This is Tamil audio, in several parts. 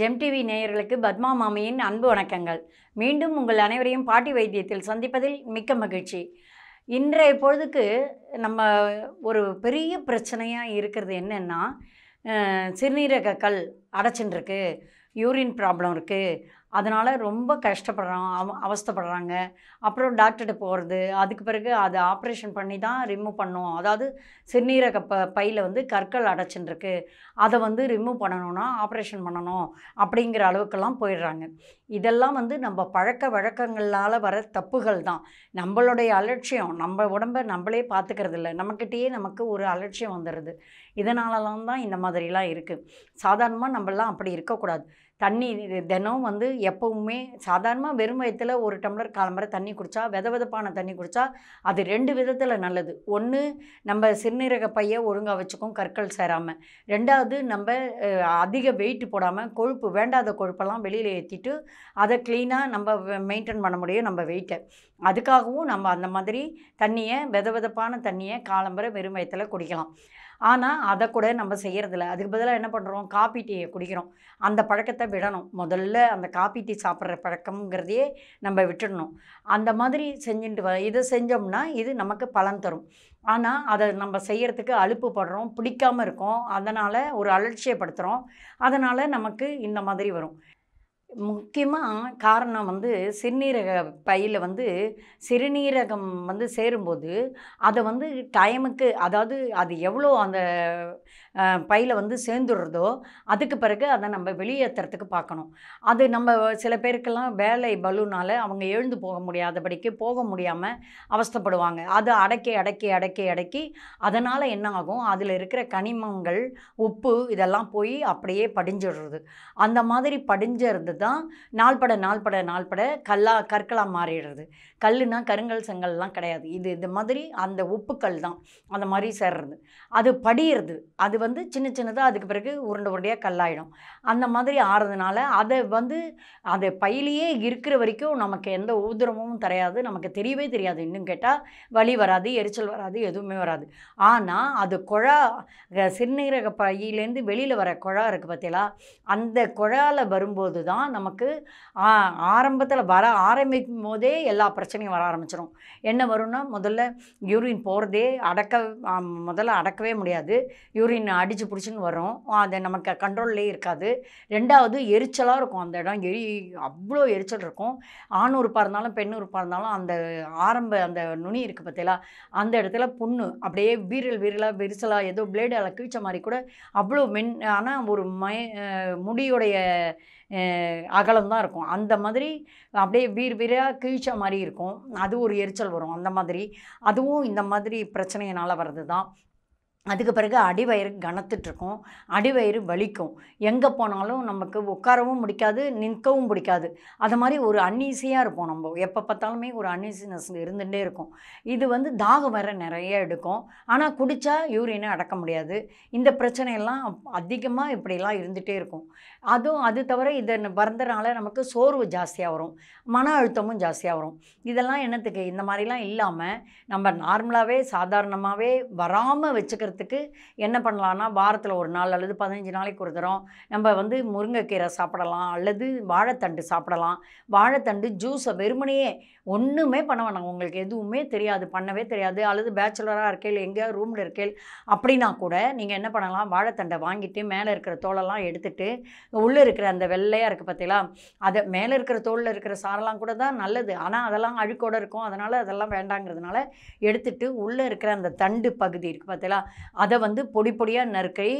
ஜெம் டிவி நேயர்களுக்கு பத்மா மாமியின் அன்பு வணக்கங்கள் மீண்டும் உங்கள் அனைவரையும் பாட்டி வைத்தியத்தில் சந்திப்பதில் மிக்க மகிழ்ச்சி இன்றைய பொழுதுக்கு நம்ம ஒரு பெரிய பிரச்சனையாக இருக்கிறது என்னென்னா சிறுநீரக கல் அடைச்சின்னு இருக்குது யூரின் ப்ராப்ளம் இருக்குது அதனால் ரொம்ப கஷ்டப்படுறான் அவ அவஸ்தப்படுறாங்க அப்புறம் டாக்டர்கிட்ட போகிறது அதுக்கு பிறகு அதை ஆப்ரேஷன் பண்ணி தான் ரிமூவ் பண்ணணும் அதாவது சிறுநீரக ப பையில் வந்து கற்கள் அடைச்சுட்டுருக்கு அதை வந்து ரிமூவ் பண்ணணும்னா ஆப்ரேஷன் பண்ணணும் அப்படிங்கிற அளவுக்கெல்லாம் போயிடுறாங்க இதெல்லாம் வந்து நம்ம பழக்க வழக்கங்களால் வர தப்புகள் தான் நம்மளுடைய அலட்சியம் நம்ம உடம்பை நம்மளே பார்த்துக்கிறது இல்லை நம்மக்கிட்டேயே நமக்கு ஒரு அலட்சியம் வந்துடுது இதனாலலாம் தான் இந்த மாதிரிலாம் இருக்குது சாதாரணமாக நம்மளாம் அப்படி இருக்கக்கூடாது தண்ணி தினம் வந்து எப்போவுமே சாதாரணமாக வெறும் வயத்தில் ஒரு டம்ளர் காலம்பரை தண்ணி குடித்தா வித விதப்பான தண்ணி குடித்தா அது ரெண்டு விதத்தில் நல்லது ஒன்று நம்ம சிறுநீரக பையை ஒழுங்காக வச்சுக்கும் கற்கள் சேராமல் ரெண்டாவது நம்ம அதிக வெயிட் போடாமல் கொழுப்பு வேண்டாத கொழுப்பெல்லாம் வெளியில் ஏற்றிட்டு அதை க்ளீனாக நம்ம மெயின்டைன் பண்ண முடியும் நம்ம வெயிட்டை அதுக்காகவும் நம்ம அந்த மாதிரி தண்ணியை வித வெதப்பான தண்ணியை காலம்பரை வெறும் வயத்தில் குடிக்கலாம் ஆனால் அதை கூட நம்ம செய்கிறதில்ல அதுக்கு பதிலாக என்ன பண்ணுறோம் காப்பி டீயை குடிக்கிறோம் அந்த பழக்கத்தை விடணும் முதல்ல அந்த காப்பி டீ சாப்பிட்ற பழக்கம்ங்கிறதையே நம்ம விட்டுடணும் அந்த மாதிரி செஞ்சுட்டு வ இதை செஞ்சோம்னா இது நமக்கு பலன் தரும் ஆனால் அதை நம்ம செய்கிறதுக்கு அழுப்பு படுறோம் பிடிக்காமல் இருக்கோம் அதனால் ஒரு அலட்சியப்படுத்துகிறோம் அதனால் நமக்கு இந்த மாதிரி வரும் முக்கியமாக காரணம் வந்து சிறுநீரக பையில் வந்து சிறுநீரகம் வந்து சேரும்போது அதை வந்து டைமுக்கு அதாவது அது எவ்வளோ அந்த பையில் வந்து சேர்ந்துடுறதோ அதுக்கு பிறகு அதை நம்ம வெளியேற்றுறதுக்கு பார்க்கணும் அது நம்ம சில பேருக்கெல்லாம் வேலை பலூனால் அவங்க எழுந்து போக முடியாதபடிக்கு போக முடியாமல் அவஸ்தப்படுவாங்க அது அடக்கி அடக்கி அடக்கி அடக்கி அதனால் என்ன ஆகும் அதில் இருக்கிற கனிமங்கள் உப்பு இதெல்லாம் போய் அப்படியே படிஞ்சிடுறது அந்த மாதிரி படிஞ்சது தான் நாள்பட நாள்பட நாள்பட கல்லா கற்களாக மாறிடுறது கல்லுனால் கருங்கல் செங்கல்லாம் கிடையாது இது இந்த மாதிரி அந்த உப்புக்கல் தான் அந்த மாதிரி சேர்றது அது படியிறது அது வந்து சின்ன சின்னதாக அதுக்கு பிறகு உருண்டை உருண்டையாக கல்லாயிடும் அந்த மாதிரி ஆறுறதுனால அதை வந்து அந்த பையிலேயே இருக்கிற வரைக்கும் நமக்கு எந்த ஊதுரமும் தெரியாது நமக்கு தெரியவே தெரியாது இன்னும் கேட்டால் வலி வராது எரிச்சல் வராது எதுவுமே வராது ஆனால் அது குழா சிறுநீரக பையிலேருந்து வெளியில் வர குழா இருக்குது பார்த்தீங்களா அந்த குழாவில் வரும்போது தான் நமக்கு ஆரம்பத்தில் வர ஆரம்பிக்கும் போதே எல்லா பிரச்சனையும் வர ஆரம்பிச்சிடும் என்ன வரும்னா முதல்ல யூரின் போகிறதே அடக்க முதல்ல அடக்கவே முடியாது யூரின் அடிச்சு பிடிச்சின்னு வரும் அது நமக்கு கண்ட்ரோல்லே இருக்காது ரெண்டாவது எரிச்சலாக இருக்கும் அந்த இடம் எரி அவ்வளோ எரிச்சல் இருக்கும் ஆண் உறுப்பாக இருந்தாலும் பெண் உறுப்பாக இருந்தாலும் அந்த ஆரம்ப அந்த நுனி இருக்குது பார்த்தீங்களா அந்த இடத்துல புண்ணு அப்படியே வீரல் வீரலாக விரிசலாக ஏதோ பிளேடால் கிழிச்ச மாதிரி கூட அவ்வளோ மென் ஆனால் ஒரு மய முடியுடைய அகலம்தான் இருக்கும் அந்த மாதிரி அப்படியே வீர் வீராக கிழிச்ச மாதிரி இருக்கும் அது ஒரு எரிச்சல் வரும் அந்த மாதிரி அதுவும் இந்த மாதிரி பிரச்சனையினால் வர்றது தான் அதுக்கு பிறகு அடிவயிறு கனத்துட்ருக்கும் அடிவயிறு வலிக்கும் எங்கே போனாலும் நமக்கு உட்காரவும் முடிக்காது நிற்கவும் பிடிக்காது அது மாதிரி ஒரு அன்னீசியாக இருப்போம் நம்ம எப்போ பார்த்தாலுமே ஒரு அன்னீசினஸ் இருந்துகிட்டே இருக்கும் இது வந்து தாகம் வர நிறைய எடுக்கும் ஆனால் குடித்தா யூரினை அடக்க முடியாது இந்த பிரச்சனையெல்லாம் அதிகமாக இப்படிலாம் இருந்துகிட்டே இருக்கும் அதுவும் அது தவிர இதை பறந்தனால நமக்கு சோர்வு ஜாஸ்தியாக வரும் மன அழுத்தமும் ஜாஸ்தியாக வரும் இதெல்லாம் என்னத்துக்கு இந்த மாதிரிலாம் இல்லாமல் நம்ம நார்மலாகவே சாதாரணமாகவே வராமல் வச்சுக்கிறதுக்கு என்ன பண்ணலாம்னா வாரத்தில் ஒரு நாள் அல்லது பதினஞ்சு நாளைக்கு ஒரு தரம் நம்ம வந்து முருங்கைக்கீரை சாப்பிடலாம் அல்லது வாழைத்தண்டு சாப்பிடலாம் வாழைத்தண்டு ஜூஸை வெறுமனையே ஒன்றுமே பண்ண வேணாம் உங்களுக்கு எதுவுமே தெரியாது பண்ணவே தெரியாது அல்லது பேச்சுலராக இருக்கேள் எங்கேயாவது ரூமில் இருக்கே அப்படின்னா கூட நீங்கள் என்ன பண்ணலாம் வாழைத்தண்டை வாங்கிட்டு மேலே இருக்கிற தோலெல்லாம் எடுத்துகிட்டு உள்ளே இருக்கிற அந்த வெள்ளையாக இருக்குது பார்த்தீங்களா அதை மேலே இருக்கிற தோலில் இருக்கிற சாரெல்லாம் கூட தான் நல்லது ஆனால் அதெல்லாம் அழுக்கோடு இருக்கும் அதனால் அதெல்லாம் வேண்டாங்கிறதுனால எடுத்துட்டு உள்ளே இருக்கிற அந்த தண்டு பகுதி இருக்குது பார்த்திங்களா அதை வந்து பொடி பொடியாக நறுக்கி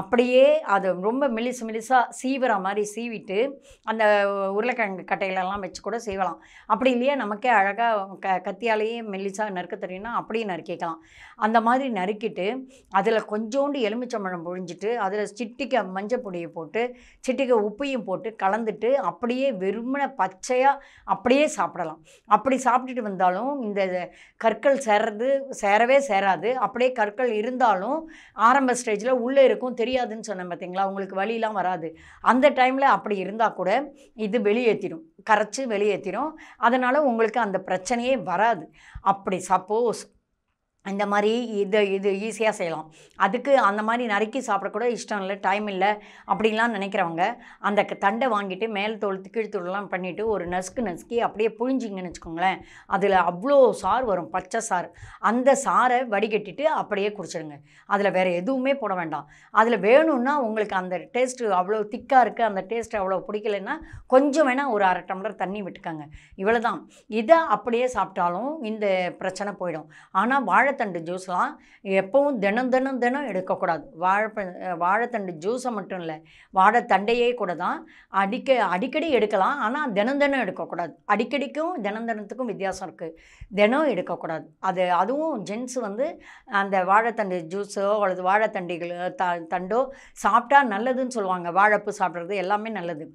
அப்படியே அதை ரொம்ப மெலிசு மெலிசாக சீவிற மாதிரி சீவிட்டு அந்த உருளைக்கிழங்கு கட்டையிலெல்லாம் வச்சு கூட செய்வலாம் அப்படி இல்லையா நமக்கே அழகாக க கத்தியாலேயே மெல்லிசாக நறுக்க தெரியும்னா அப்படியே நறுக்கிக்கலாம் அந்த மாதிரி நறுக்கிட்டு அதில் கொஞ்சோண்டு எலுமிச்சம்பழம் பொழிஞ்சிட்டு அதில் சிட்டிக்க மஞ்சள் பொடியை போட்டு சிட்டிக்காய் உப்பையும் போட்டு கலந்துட்டு அப்படியே வெறுமன பச்சையாக அப்படியே சாப்பிடலாம் அப்படி சாப்பிட்டுட்டு வந்தாலும் இந்த கற்கள் சேர்றது சேரவே சேராது அப்படியே கற்கள் இருந்தாலும் ஆரம்ப ஸ்டேஜில் உள்ளே இருக்கும் தெரியாதுன்னு சொன்னேன் பார்த்தீங்களா உங்களுக்கு வழியெலாம் வராது அந்த டைமில் அப்படி இருந்தால் கூட இது வெளியேற்றிடும் கரைச்சி வெளியேற்றிடும் அதனால் உங்களுக்கு அந்த பிரச்சனையே வராது அப்படி சப்போஸ் இந்த மாதிரி இது இது ஈஸியாக செய்யலாம் அதுக்கு அந்த மாதிரி நறுக்கி சாப்பிடக்கூட இஷ்டம் இல்லை டைம் இல்லை அப்படின்லாம் நினைக்கிறவங்க அந்த தண்டை வாங்கிட்டு மேல் தோல் கீழ் தோல்லாம் பண்ணிவிட்டு ஒரு நசுக்கு நசுக்கி அப்படியே புழிஞ்சிங்கன்னு வச்சுக்கோங்களேன் அதில் அவ்வளோ சாறு வரும் பச்சை சாறு அந்த சாரை வடிகட்டிட்டு அப்படியே குடிச்சிடுங்க அதில் வேறு எதுவுமே போட வேண்டாம் அதில் வேணும்னா உங்களுக்கு அந்த டேஸ்ட்டு அவ்வளோ திக்காக இருக்குது அந்த டேஸ்ட் அவ்வளோ பிடிக்கலைன்னா கொஞ்சம் வேணால் ஒரு அரை டம்ளர் தண்ணி விட்டுக்கோங்க இவ்வளோ தான் இதை அப்படியே சாப்பிட்டாலும் இந்த பிரச்சனை போயிடும் ஆனால் வாழை வாழைத்தண்டு ஜூஸ்லாம் எப்பவும் தினம் தினம் தினம் எடுக்கக்கூடாது வாழைப்ப வாழைத்தண்டு ஜூஸை மட்டும் இல்லை வாழைத்தண்டையே கூட தான் அடிக்க அடிக்கடி எடுக்கலாம் ஆனால் தினம் தினம் எடுக்கக்கூடாது அடிக்கடிக்கும் தினம் தினத்துக்கும் வித்தியாசம் இருக்குது தினம் எடுக்கக்கூடாது அது அதுவும் ஜென்ஸ் வந்து அந்த வாழைத்தண்டு ஜூஸோ அல்லது வாழைத்தண்டிகளோ த தண்டோ சாப்பிட்டா நல்லதுன்னு சொல்லுவாங்க வாழைப்பு சாப்பிட்றது எல்லாமே நல்லது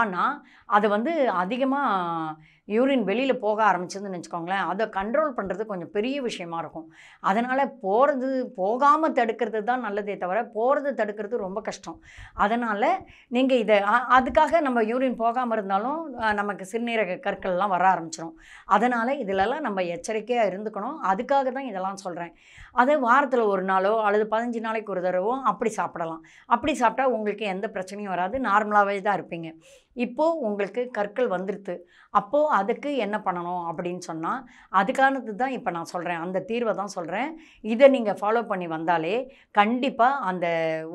ஆனால் அதை வந்து அதிகமாக யூரின் வெளியில் போக ஆரம்பிச்சதுன்னு வச்சுக்கோங்களேன் அதை கண்ட்ரோல் பண்ணுறது கொஞ்சம் பெரிய விஷயமா இருக்கும் அதனால் போகிறது போகாமல் தடுக்கிறது தான் நல்லதே தவிர போகிறது தடுக்கிறது ரொம்ப கஷ்டம் அதனால் நீங்கள் இதை அதுக்காக நம்ம யூரின் போகாமல் இருந்தாலும் நமக்கு சிறுநீரக கற்கள்லாம் வர ஆரம்பிச்சிடும் அதனால் இதிலெல்லாம் நம்ம எச்சரிக்கையாக இருந்துக்கணும் அதுக்காக தான் இதெல்லாம் சொல்கிறேன் அதை வாரத்தில் ஒரு நாளோ அல்லது பதினஞ்சு நாளைக்கு ஒரு தடவோ அப்படி சாப்பிடலாம் அப்படி சாப்பிட்டா உங்களுக்கு எந்த பிரச்சனையும் வராது நார்மலாகவே தான் இருப்பீங்க இப்போது உங்களுக்கு கற்கள் வந்துடுது அப்போது அதுக்கு என்ன பண்ணணும் அப்படின்னு சொன்னால் அதுக்கானது தான் இப்போ நான் சொல்கிறேன் அந்த தீர்வை தான் சொல்கிறேன் இதை நீங்கள் ஃபாலோ பண்ணி வந்தாலே கண்டிப்பாக அந்த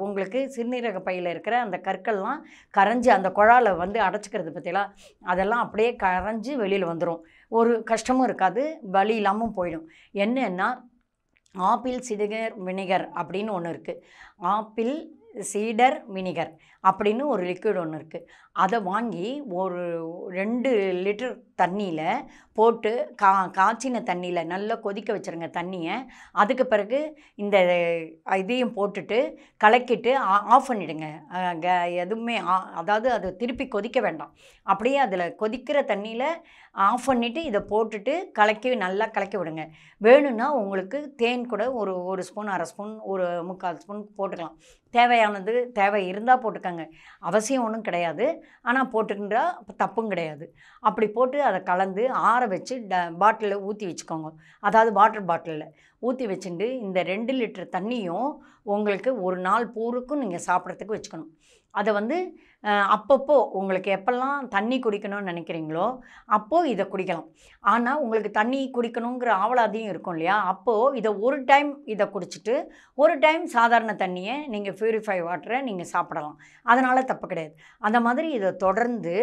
உங்களுக்கு சிறுநீரக பையில் இருக்கிற அந்த கற்கள்லாம் கரைஞ்சி அந்த குழாவில் வந்து அடைச்சிக்கிறது பற்றிலாம் அதெல்லாம் அப்படியே கரைஞ்சி வெளியில் வந்துடும் ஒரு கஷ்டமும் இருக்காது வலி இல்லாமல் போயிடும் என்னென்னா ஆப்பிள் சிடுகர் வினிகர் அப்படின்னு ஒன்று இருக்குது ஆப்பிள் சீடர் வினிகர் அப்படின்னு ஒரு லிக்விட் ஒன்று இருக்குது அதை வாங்கி ஒரு ரெண்டு லிட்டர் தண்ணியில் போட்டு கா காய்ச்சின தண்ணியில் நல்லா கொதிக்க வச்சுருங்க தண்ணியை அதுக்கு பிறகு இந்த இதையும் போட்டுட்டு கலக்கிட்டு ஆஃப் பண்ணிவிடுங்க எதுவுமே அதாவது அது திருப்பி கொதிக்க வேண்டாம் அப்படியே அதில் கொதிக்கிற தண்ணியில் ஆஃப் பண்ணிவிட்டு இதை போட்டுட்டு கலக்கி நல்லா கலக்கி விடுங்க வேணும்னா உங்களுக்கு தேன் கூட ஒரு ஒரு ஸ்பூன் அரை ஸ்பூன் ஒரு முக்கால் ஸ்பூன் போட்டுக்கலாம் தேவையானது தேவை இருந்தால் போட்டுக்கலாம் இருக்காங்க அவசியம் ஒன்றும் கிடையாது ஆனால் போட்டுக்கின்றா தப்பும் கிடையாது அப்படி போட்டு அதை கலந்து ஆற வச்சு ட பாட்டிலில் ஊற்றி வச்சுக்கோங்க அதாவது வாட்டர் பாட்டிலில் ஊற்றி வச்சுட்டு இந்த ரெண்டு லிட்டர் தண்ணியும் உங்களுக்கு ஒரு நாள் பூருக்கும் நீங்கள் சாப்பிட்றதுக்கு வச்சுக்கணும் அதை வந்து அப்பப்போ உங்களுக்கு எப்போல்லாம் தண்ணி குடிக்கணும்னு நினைக்கிறீங்களோ அப்போது இதை குடிக்கலாம் ஆனால் உங்களுக்கு தண்ணி குடிக்கணுங்கிற ஆவலாதியும் இருக்கும் இல்லையா அப்போது இதை ஒரு டைம் இதை குடிச்சிட்டு ஒரு டைம் சாதாரண தண்ணியை நீங்கள் ப்யூரிஃபை வாட்டரை நீங்கள் சாப்பிடலாம் அதனால் தப்பு கிடையாது அந்த மாதிரி இதை தொடர்ந்து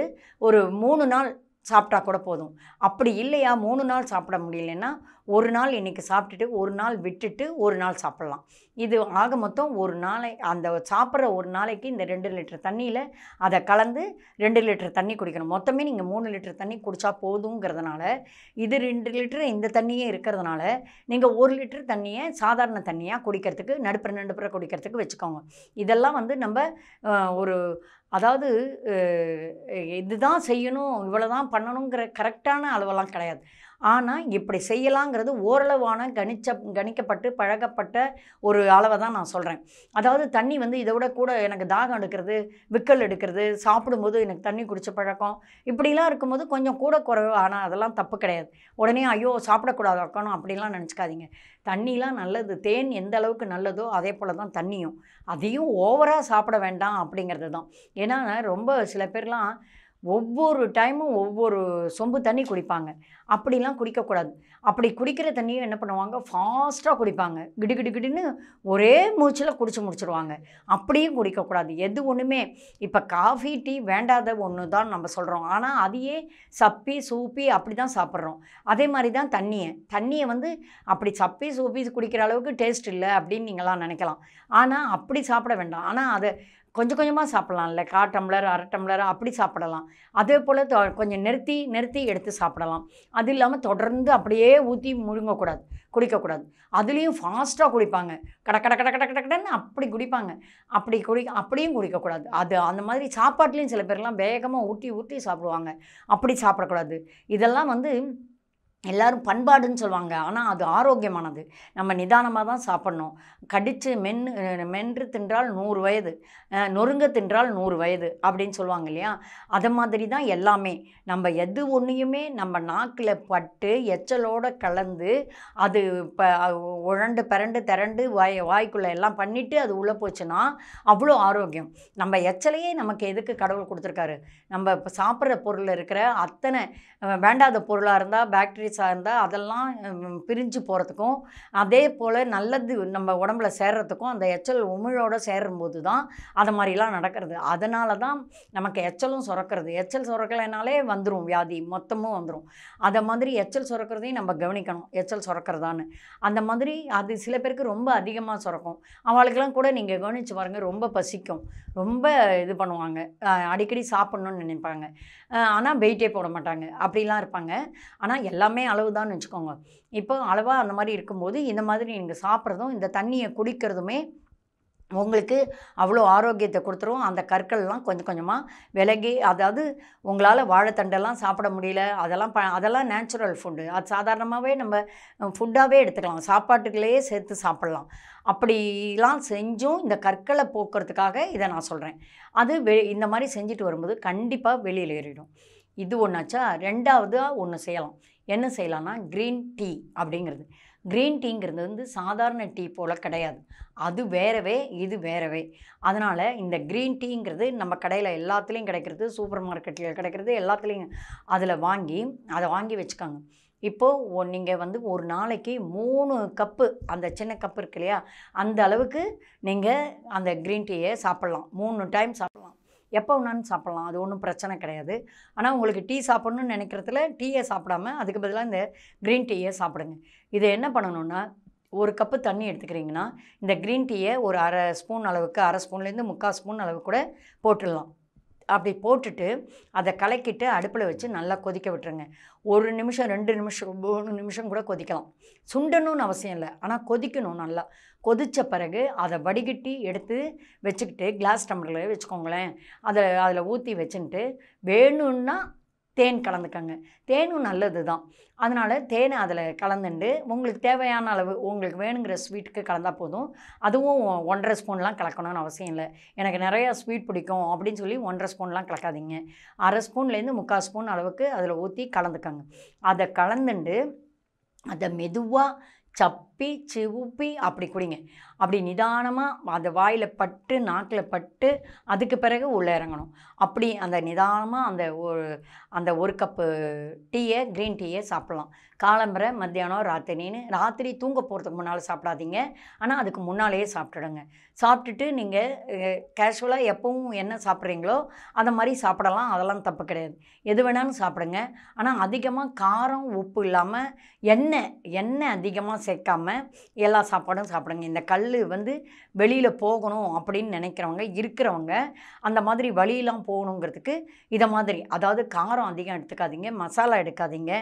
ஒரு மூணு நாள் சாப்பிட்டா கூட போதும் அப்படி இல்லையா மூணு நாள் சாப்பிட முடியலன்னா ஒரு நாள் இன்றைக்கி சாப்பிட்டுட்டு ஒரு நாள் விட்டுட்டு ஒரு நாள் சாப்பிட்லாம் இது ஆக மொத்தம் ஒரு நாளை அந்த சாப்பிட்ற ஒரு நாளைக்கு இந்த ரெண்டு லிட்டர் தண்ணியில் அதை கலந்து ரெண்டு லிட்டர் தண்ணி குடிக்கணும் மொத்தமே நீங்கள் மூணு லிட்டர் தண்ணி குடித்தா போதுங்கிறதுனால இது ரெண்டு லிட்டர் இந்த தண்ணியே இருக்கிறதுனால நீங்கள் ஒரு லிட்டர் தண்ணியை சாதாரண தண்ணியாக குடிக்கிறதுக்கு நடுப்புற நடுப்புற குடிக்கிறதுக்கு வச்சுக்கோங்க இதெல்லாம் வந்து நம்ம ஒரு அதாவது இதுதான் செய்யணும் இவ்வளோ தான் பண்ணணுங்கிற கரெக்டான அளவெல்லாம் கிடையாது ஆனால் இப்படி செய்யலாங்கிறது ஓரளவான கணிச்ச கணிக்கப்பட்டு பழகப்பட்ட ஒரு அளவை தான் நான் சொல்கிறேன் அதாவது தண்ணி வந்து இதை விட கூட எனக்கு தாகம் எடுக்கிறது விக்கல் எடுக்கிறது சாப்பிடும்போது எனக்கு தண்ணி குடிச்ச பழக்கம் இப்படிலாம் இருக்கும்போது கொஞ்சம் கூட குறைவு ஆனால் அதெல்லாம் தப்பு கிடையாது உடனே ஐயோ சாப்பிடக்கூடாது இருக்கணும் அப்படிலாம் நினச்சிக்காதீங்க தண்ணிலாம் நல்லது தேன் எந்த அளவுக்கு நல்லதோ அதே போல் தான் தண்ணியும் அதையும் ஓவராக சாப்பிட வேண்டாம் அப்படிங்கிறது தான் ஏன்னா ரொம்ப சில பேர்லாம் ஒவ்வொரு டைமும் ஒவ்வொரு சொம்பு தண்ணி குடிப்பாங்க அப்படிலாம் குடிக்கக்கூடாது அப்படி குடிக்கிற தண்ணியும் என்ன பண்ணுவாங்க ஃபாஸ்ட்டாக குடிப்பாங்க கிடு கிடு கிடுன்னு ஒரே மூச்சில் குடிச்சு முடிச்சுருவாங்க அப்படியும் குடிக்கக்கூடாது எது ஒன்றுமே இப்போ காஃபி டீ வேண்டாத ஒன்று தான் நம்ம சொல்கிறோம் ஆனால் அதையே சப்பி சூப்பி அப்படி தான் சாப்பிட்றோம் அதே மாதிரி தான் தண்ணியை தண்ணியை வந்து அப்படி சப்பி சூப்பி குடிக்கிற அளவுக்கு டேஸ்ட் இல்லை அப்படின்னு நீங்களாம் நினைக்கலாம் ஆனால் அப்படி சாப்பிட வேண்டாம் ஆனால் அதை கொஞ்சம் கொஞ்சமாக சாப்பிட்லாம்ல கா டம்ளர் அரை டம்ளர் அப்படி சாப்பிடலாம் அதே போல் கொஞ்சம் நிறுத்தி நிறுத்தி எடுத்து சாப்பிடலாம் அது இல்லாமல் தொடர்ந்து அப்படியே ஊற்றி முழுங்கக்கூடாது குடிக்கக்கூடாது அதுலேயும் ஃபாஸ்ட்டாக குடிப்பாங்க கட கட கட கட கடன்னு அப்படி குடிப்பாங்க அப்படி குடி அப்படியும் குடிக்கக்கூடாது அது அந்த மாதிரி சாப்பாட்லேயும் சில பேர்லாம் வேகமாக ஊட்டி ஊட்டி சாப்பிடுவாங்க அப்படி சாப்பிடக்கூடாது இதெல்லாம் வந்து எல்லோரும் பண்பாடுன்னு சொல்லுவாங்க ஆனால் அது ஆரோக்கியமானது நம்ம நிதானமாக தான் சாப்பிட்ணும் கடித்து மென் மென்று தின்றால் நூறு வயது நொறுங்க தின்றால் நூறு வயது அப்படின்னு சொல்லுவாங்க இல்லையா அதை மாதிரி தான் எல்லாமே நம்ம எது ஒன்றையுமே நம்ம நாக்கில் பட்டு எச்சலோடு கலந்து அது இப்போ உழண்டு பரண்டு திரண்டு வாய் வாய்க்குள்ளே எல்லாம் பண்ணிவிட்டு அது உள்ளே போச்சுன்னா அவ்வளோ ஆரோக்கியம் நம்ம எச்சலையே நமக்கு எதுக்கு கடவுள் கொடுத்துருக்காரு நம்ம இப்போ சாப்பிட்ற பொருளில் இருக்கிற அத்தனை வேண்டாத பொருளாக இருந்தால் பேக்டீரியா கல்வி சார்ந்த அதெல்லாம் பிரிஞ்சு போகிறதுக்கும் அதே போல் நல்லது நம்ம உடம்புல சேர்றதுக்கும் அந்த எச்சல் உமிழோடு சேரும்போது தான் அது மாதிரிலாம் நடக்கிறது அதனால தான் நமக்கு எச்சலும் சுரக்கிறது எச்சல் சுரக்கலைனாலே வந்துடும் வியாதி மொத்தமும் வந்துடும் அதை மாதிரி எச்சல் சுரக்கிறதையும் நம்ம கவனிக்கணும் எச்சல் சுரக்கிறதான்னு அந்த மாதிரி அது சில பேருக்கு ரொம்ப அதிகமாக சுரக்கும் அவளுக்கெல்லாம் கூட நீங்கள் கவனித்து பாருங்கள் ரொம்ப பசிக்கும் ரொம்ப இது பண்ணுவாங்க அடிக்கடி சாப்பிட்ணுன்னு நினைப்பாங்க ஆனால் வெயிட்டே போட மாட்டாங்க அப்படிலாம் இருப்பாங்க ஆனால் எல்லாமே எல்லாமே அளவு தான் வச்சுக்கோங்க இப்போ அளவாக அந்த மாதிரி இருக்கும்போது இந்த மாதிரி நீங்கள் சாப்பிட்றதும் இந்த தண்ணியை குடிக்கிறதுமே உங்களுக்கு அவ்வளோ ஆரோக்கியத்தை கொடுத்துரும் அந்த கற்கள்லாம் கொஞ்சம் கொஞ்சமாக விலகி அதாவது உங்களால் வாழைத்தண்டெல்லாம் சாப்பிட முடியல அதெல்லாம் ப அதெல்லாம் நேச்சுரல் ஃபுட்டு அது சாதாரணமாகவே நம்ம ஃபுட்டாகவே எடுத்துக்கலாம் சாப்பாட்டுக்குள்ளேயே சேர்த்து சாப்பிட்லாம் அப்படிலாம் செஞ்சும் இந்த கற்களை போக்குறதுக்காக இதை நான் சொல்கிறேன் அது வெ இந்த மாதிரி செஞ்சுட்டு வரும்போது கண்டிப்பாக வெளியில் ஏறிடும் இது ஒன்றாச்சா ரெண்டாவதாக ஒன்று செய்யலாம் என்ன செய்யலாம்னா க்ரீன் டீ அப்படிங்கிறது க்ரீன் டீங்கிறது வந்து சாதாரண டீ போல் கிடையாது அது வேறவே இது வேறவே அதனால் இந்த க்ரீன் டீங்கிறது நம்ம கடையில் எல்லாத்துலேயும் கிடைக்கிறது சூப்பர் மார்க்கெட்டில் கிடைக்கிறது எல்லாத்துலேயும் அதில் வாங்கி அதை வாங்கி வச்சுக்காங்க இப்போது நீங்கள் வந்து ஒரு நாளைக்கு மூணு கப்பு அந்த சின்ன கப்பு இருக்கு இல்லையா அந்த அளவுக்கு நீங்கள் அந்த க்ரீன் டீயை சாப்பிட்லாம் மூணு டைம் சாப்பிட்லாம் எப்போ வேணாலும் சாப்பிட்லாம் அது ஒன்றும் பிரச்சனை கிடையாது ஆனால் உங்களுக்கு டீ சாப்பிட்ணுன்னு நினைக்கிறதுல டீயை சாப்பிடாம அதுக்கு பதிலாக இந்த க்ரீன் டீயை சாப்பிடுங்க இதை என்ன பண்ணணும்னா ஒரு கப்பு தண்ணி எடுத்துக்கிறீங்கன்னா இந்த க்ரீன் டீயை ஒரு அரை ஸ்பூன் அளவுக்கு அரை ஸ்பூன்லேருந்து முக்கால் ஸ்பூன் அளவு கூட போட்டுடலாம் அப்படி போட்டுட்டு அதை கலக்கிட்டு அடுப்பில் வச்சு நல்லா கொதிக்க விட்டுருங்க ஒரு நிமிஷம் ரெண்டு நிமிஷம் மூணு நிமிஷம் கூட கொதிக்கலாம் சுண்டணும்னு அவசியம் இல்லை ஆனால் கொதிக்கணும் நல்லா கொதித்த பிறகு அதை வடிகட்டி எடுத்து வச்சுக்கிட்டு கிளாஸ் டம்ளர்ல வச்சுக்கோங்களேன் அதை அதில் ஊற்றி வச்சுன்ட்டு வேணும்னா தேன் கலந்துக்கங்க தேனும் நல்லது தான் அதனால் தேனை அதில் கலந்துண்டு உங்களுக்கு தேவையான அளவு உங்களுக்கு வேணுங்கிற ஸ்வீட்டுக்கு கலந்தால் போதும் அதுவும் ஒன்றரை ஸ்பூன்லாம் கலக்கணும்னு அவசியம் இல்லை எனக்கு நிறையா ஸ்வீட் பிடிக்கும் அப்படின்னு சொல்லி ஒன்றரை ஸ்பூன்லாம் கலக்காதீங்க அரை ஸ்பூன்லேருந்து முக்கால் ஸ்பூன் அளவுக்கு அதில் ஊற்றி கலந்துக்கங்க அதை கலந்துண்டு அதை மெதுவாக சப் பீச்சு உப்பி அப்படி குடிங்க அப்படி நிதானமாக அந்த வாயில் பட்டு நாக்கில் பட்டு அதுக்கு பிறகு உள்ளே இறங்கணும் அப்படி அந்த நிதானமாக அந்த ஒரு அந்த ஒரு கப்பு டீயை க்ரீன் டீயை சாப்பிட்லாம் காலம்பரை மத்தியானம் ராத்திரின்னு ராத்திரி தூங்க போகிறதுக்கு முன்னால் சாப்பிடாதீங்க ஆனால் அதுக்கு முன்னாலேயே சாப்பிட்டுடுங்க சாப்பிட்டுட்டு நீங்கள் கேஷுவலாக எப்பவும் என்ன சாப்பிட்றீங்களோ அந்த மாதிரி சாப்பிடலாம் அதெல்லாம் தப்பு கிடையாது எது வேணாலும் சாப்பிடுங்க ஆனால் அதிகமாக காரம் உப்பு இல்லாமல் எண்ணெய் எண்ணெய் அதிகமாக சேர்க்காம இல்லாமல் எல்லா சாப்பாடும் சாப்பிடுங்க இந்த கல் வந்து வெளியில் போகணும் அப்படின்னு நினைக்கிறவங்க இருக்கிறவங்க அந்த மாதிரி வழியெல்லாம் போகணுங்கிறதுக்கு இதை மாதிரி அதாவது காரம் அதிகம் எடுத்துக்காதீங்க மசாலா எடுக்காதீங்க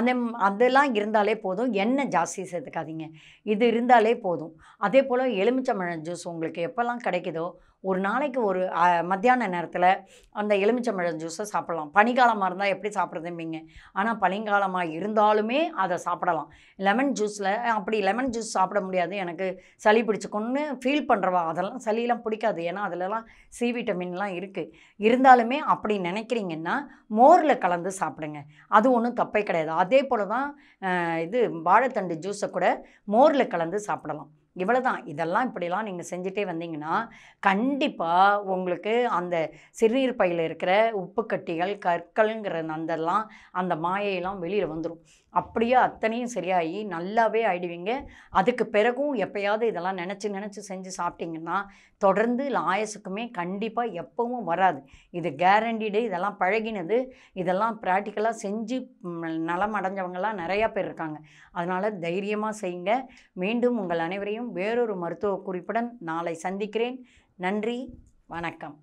அந்த அதெல்லாம் இருந்தாலே போதும் எண்ணெய் ஜாஸ்தி சேர்த்துக்காதீங்க இது இருந்தாலே போதும் அதே போல் எலுமிச்சம்பழம் ஜூஸ் உங்களுக்கு எப்போல்லாம் கிடைக்குதோ ஒரு நாளைக்கு ஒரு மத்தியான நேரத்தில் அந்த எலுமிச்சம்பழம் ஜூஸை சாப்பிடலாம் பனிக்காலமாக இருந்தால் எப்படி சாப்பிட்றதும்பிங்க ஆனால் பனிக்காலமாக இருந்தாலுமே அதை சாப்பிடலாம் லெமன் ஜூஸில் அப்படி லெமன் ஜூஸ் சாப்பிட முடியாது எனக்கு சளி பிடிச்சிக்கொன்னு ஃபீல் பண்ணுறவா அதெல்லாம் சளியெல்லாம் பிடிக்காது ஏன்னா அதிலலாம் சி விட்டமின்லாம் இருக்குது இருந்தாலுமே அப்படி நினைக்கிறீங்கன்னா மோரில் கலந்து சாப்பிடுங்க அது ஒன்றும் தப்பே கிடையாது அதே போல் தான் இது வாழைத்தண்டு ஜூஸை கூட மோரில் கலந்து சாப்பிடலாம் இவ்வளோதான் இதெல்லாம் இப்படிலாம் நீங்கள் செஞ்சுட்டே வந்தீங்கன்னா கண்டிப்பாக உங்களுக்கு அந்த சிறுநீர் பையில் இருக்கிற உப்பு கட்டிகள் கற்கள்ங்கிற அந்தெல்லாம் அந்த மாயையெல்லாம் வெளியில் வந்துடும் அப்படியே அத்தனையும் சரியாகி நல்லாவே ஆயிடுவீங்க அதுக்கு பிறகும் எப்பயாவது இதெல்லாம் நினச்சி நினச்சி செஞ்சு சாப்பிட்டிங்கன்னா தொடர்ந்து லாயஸுக்குமே கண்டிப்பாக எப்பவும் வராது இது கேரண்டீடு இதெல்லாம் பழகினது இதெல்லாம் ப்ராக்டிக்கலாக செஞ்சு நலம் அடைஞ்சவங்களாம் நிறையா பேர் இருக்காங்க அதனால் தைரியமாக செய்யுங்க மீண்டும் உங்கள் அனைவரையும் வேறொரு மருத்துவ குறிப்புடன் நாளை சந்திக்கிறேன் நன்றி வணக்கம்